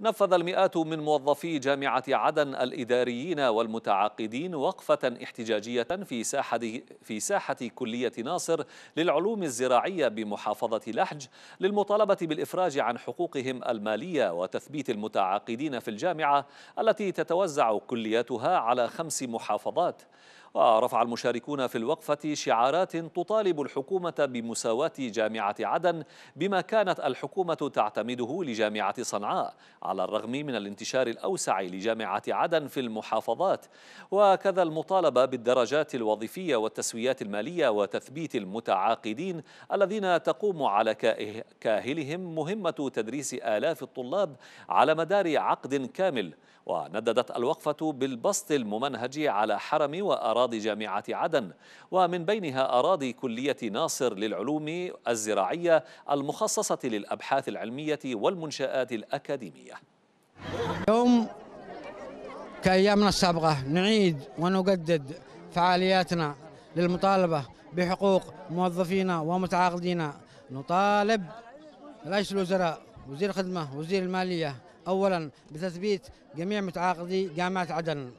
نفذ المئات من موظفي جامعة عدن الإداريين والمتعاقدين وقفة احتجاجية في ساحة, في ساحة كلية ناصر للعلوم الزراعية بمحافظة لحج للمطالبة بالإفراج عن حقوقهم المالية وتثبيت المتعاقدين في الجامعة التي تتوزع كلياتها على خمس محافظات ورفع المشاركون في الوقفة شعارات تطالب الحكومة بمساواة جامعة عدن بما كانت الحكومة تعتمده لجامعة صنعاء على الرغم من الانتشار الأوسع لجامعة عدن في المحافظات وكذا المطالبة بالدرجات الوظيفية والتسويات المالية وتثبيت المتعاقدين الذين تقوم على كاهلهم مهمة تدريس آلاف الطلاب على مدار عقد كامل ونددت الوقفة بالبسط الممنهج على حرم وأراضي أراضي جامعة عدن ومن بينها أراضي كلية ناصر للعلوم الزراعية المخصصة للأبحاث العلمية والمنشآت الأكاديمية يوم كأيامنا السابقة نعيد ونجدد فعالياتنا للمطالبة بحقوق موظفينا ومتعاقدينا نطالب رئيس الوزراء وزير الخدمة وزير المالية أولا بتثبيت جميع متعاقدي جامعة عدن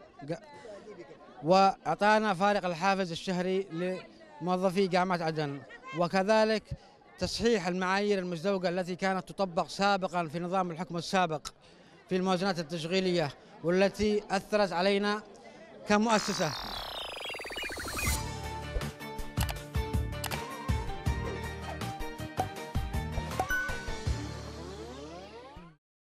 واعطانا فارق الحافز الشهري لموظفي جامعه عدن وكذلك تصحيح المعايير المزدوجه التي كانت تطبق سابقا في نظام الحكم السابق في الموازنات التشغيليه والتي اثرت علينا كمؤسسه